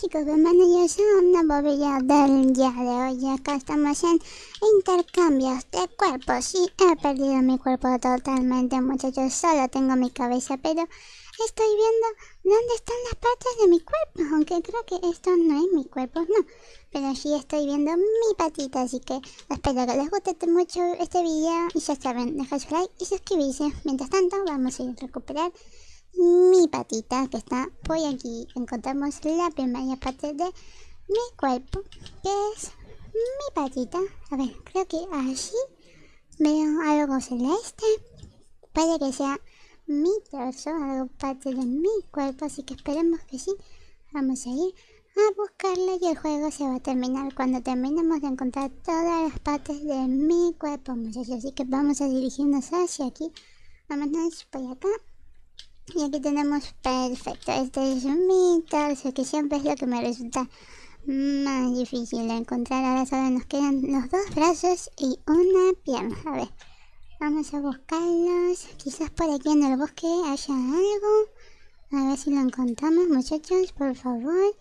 chicos, bienvenidos pues, a un nuevo video del día de hoy Acá estamos en intercambios de cuerpos Y he perdido mi cuerpo totalmente muchachos, solo tengo mi cabeza Pero estoy viendo dónde están las partes de mi cuerpo Aunque creo que esto no es mi cuerpo, no Pero sí estoy viendo mi patita Así que espero que les guste mucho este video Y ya saben, dejad su like y suscribirse Mientras tanto, vamos a ir a recuperar mi patita que está por aquí. Encontramos la primera parte de mi cuerpo, que es mi patita. A ver, creo que allí veo algo celeste. Puede que sea mi torso, algo parte de mi cuerpo, así que esperemos que sí. Vamos a ir a buscarla y el juego se va a terminar cuando terminemos de encontrar todas las partes de mi cuerpo, muchachos. Así que vamos a dirigirnos hacia aquí. Vamos ir por acá. Y aquí tenemos perfecto. Este es un mito, que siempre es lo que me resulta más difícil de encontrar. Ahora solo nos quedan los dos brazos y una pierna. A ver, vamos a buscarlos. Quizás por aquí en el bosque haya algo. A ver si lo encontramos, muchachos, por favor.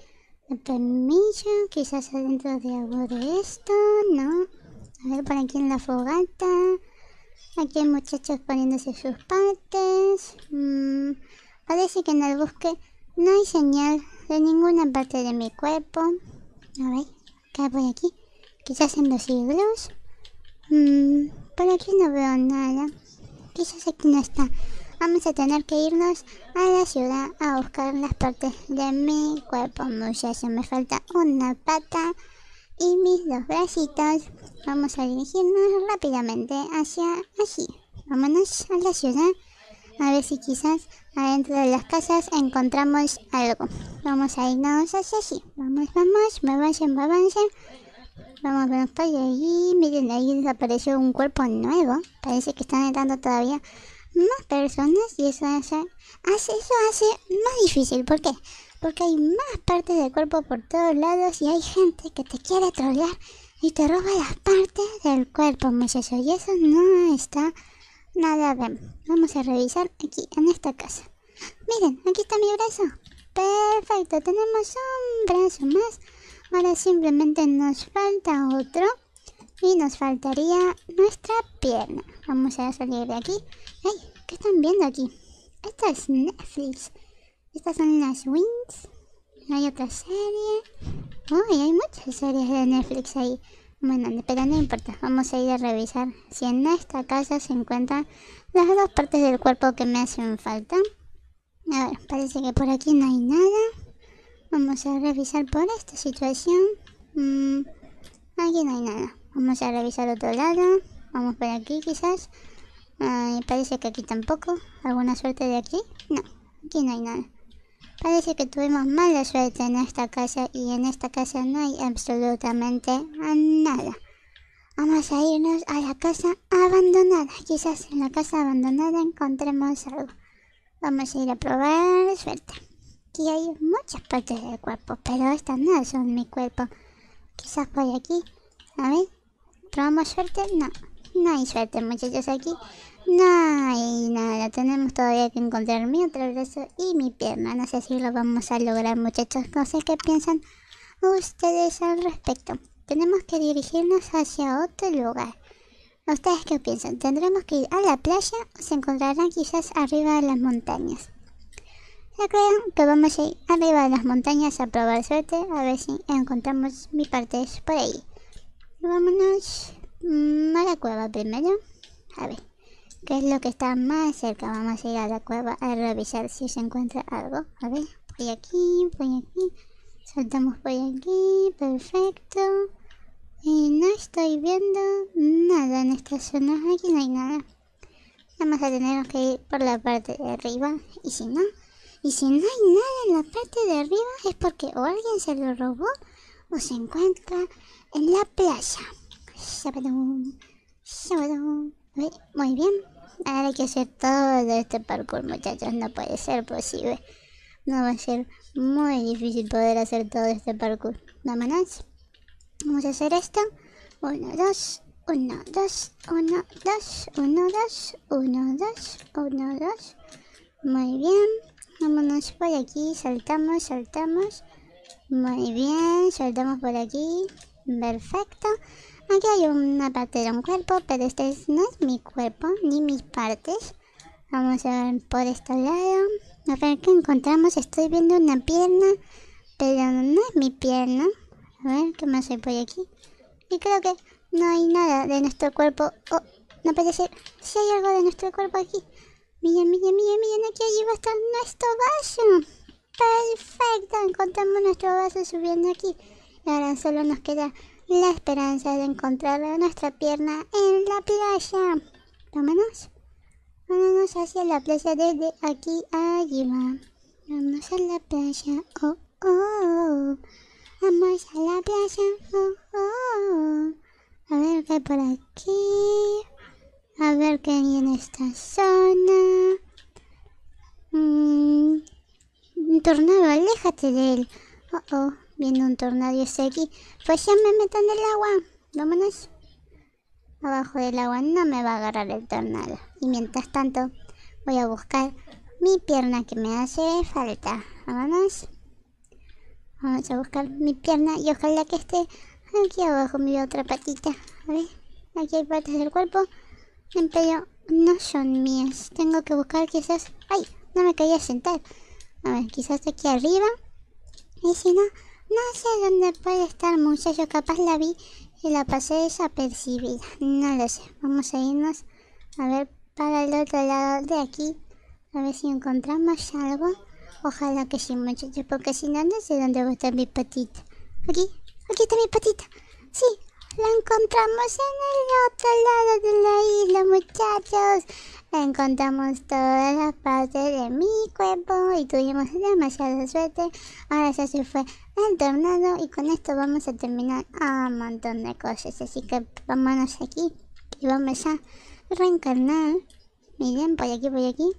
permiso, quizás adentro de algo de esto, ¿no? A ver por aquí en la fogata. Aquí hay muchachos poniéndose sus partes. Mm, parece que en el bosque no hay señal de ninguna parte de mi cuerpo. A ver, ¿qué por aquí? Quizás en los siglos. Mm, por aquí no veo nada. Quizás aquí no está. Vamos a tener que irnos a la ciudad a buscar las partes de mi cuerpo. Muchacho, me falta una pata y mis dos bracitos vamos a dirigirnos rápidamente hacia allí. Vámonos a la ciudad a ver si quizás adentro de las casas encontramos algo. Vamos a irnos hacia allí. Vamos, vamos, avancen, avancen. Vamos, vamos para allí. Miren, ahí desapareció un cuerpo nuevo. Parece que están entrando todavía más personas y eso hace, hace, eso hace más difícil. ¿Por qué? porque hay más partes del cuerpo por todos lados y hay gente que te quiere trolear y te roba las partes del cuerpo, muchachos. Y eso no está nada bien. Vamos a revisar aquí en esta casa. Miren, aquí está mi brazo. Perfecto, tenemos un brazo más. Ahora simplemente nos falta otro. Y nos faltaría nuestra pierna. Vamos a salir de aquí. ¿Qué están viendo aquí? Esto es Netflix. Estas son las Wings Hay otra serie. Uy, hay muchas series de Netflix ahí. Bueno, pero no importa, vamos a ir a revisar si en esta casa se encuentran las dos partes del cuerpo que me hacen falta. A ver, parece que por aquí no hay nada. Vamos a revisar por esta situación. Mm, aquí no hay nada. Vamos a revisar otro lado. Vamos por aquí quizás. parece que aquí tampoco. ¿Alguna suerte de aquí? No, aquí no hay nada. Parece que tuvimos mala suerte en esta casa y en esta casa no hay absolutamente nada. Vamos a irnos a la casa abandonada. Quizás en la casa abandonada encontremos algo. Vamos a ir a probar suerte. Aquí hay muchas partes del cuerpo, pero estas no son mi cuerpo. Quizás por aquí. A probamos suerte. No no hay suerte muchachos aquí. No hay nada, tenemos todavía que encontrar mi otro brazo y mi pierna. No sé si lo vamos a lograr muchachos, no sé qué piensan ustedes al respecto. Tenemos que dirigirnos hacia otro lugar. ¿Ustedes qué piensan? ¿Tendremos que ir a la playa o se encontrarán quizás arriba de las montañas? Yo creo que vamos a ir arriba de las montañas a probar suerte, a ver si encontramos mi parte por ahí. Vámonos. Mm, a la cueva primero. A ver, ¿qué es lo que está más cerca? Vamos a ir a la cueva a revisar si se encuentra algo. A ver, por aquí, por aquí. Saltamos por aquí, perfecto. Y no estoy viendo nada en esta zona Aquí no hay nada. Vamos a tener que ir por la parte de arriba. Y si no, y si no hay nada en la parte de arriba es porque o alguien se lo robó o se encuentra en la playa. Muy bien. Ahora hay que hacer todo este parkour, muchachos. No puede ser posible. No va a ser muy difícil poder hacer todo este parkour. Vámonos. Vamos a hacer esto. 1, 2, 1, 2, 1, 2, 1, 2, 1, 2, 1, 2. Muy bien. Vámonos por aquí. Saltamos, saltamos. Muy bien. Saltamos por aquí perfecto. Aquí hay una parte de un cuerpo, pero este no es mi cuerpo, ni mis partes. Vamos a ver por este lado. A ver qué encontramos. Estoy viendo una pierna, pero no es mi pierna. A ver qué más hay por aquí. Y creo que no hay nada de nuestro cuerpo. Oh, no puede ser. Si hay algo de nuestro cuerpo aquí. Miren, miren, miren, miren. Aquí allí va a estar nuestro vaso. Perfecto. Encontramos nuestro vaso subiendo aquí. Y ahora solo nos queda la esperanza de encontrar nuestra pierna en la playa. Vámonos. Vámonos hacia la playa desde aquí allí va. Vamos a la playa. Oh, oh. Vamos a la playa. Oh, oh. A ver qué hay por aquí. A ver qué hay en esta zona. Mm. Tornado, aléjate de él. Oh, oh viendo un tornado aquí. Pues ya me meto en el agua. Vámonos. Abajo del agua no me va a agarrar el tornado. Y mientras tanto voy a buscar mi pierna que me hace falta. Vámonos. Vamos a buscar mi pierna y ojalá que esté aquí abajo mi otra patita. A aquí hay partes del cuerpo. Pero no son mías. Tengo que buscar quizás... ¡Ay! No me quería sentar. A ver, quizás aquí arriba. Y si no, no sé dónde puede estar muchacho, capaz la vi y la pasé desapercibida. No lo sé. Vamos a irnos a ver para el otro lado de aquí. A ver si encontramos algo. Ojalá que sí, muchachos, porque si no, no sé dónde va a estar mi patita. Aquí, aquí está mi patita. Sí, lo encontramos en el otro lado de la isla, muchachos. Encontramos todas las partes de mi cuerpo y tuvimos demasiada suerte. Ahora ya se fue el tornado y con esto vamos a terminar un montón de cosas. Así que vámonos aquí y vamos a reencarnar. Miren, por aquí, por aquí.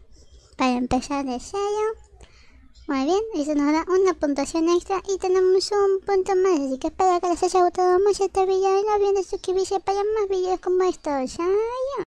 Para empezar de sello. Muy bien, eso nos da una puntuación extra y tenemos un punto más, así que espero que les haya gustado mucho este video y no olviden suscribirse para más videos como estos. Adiós.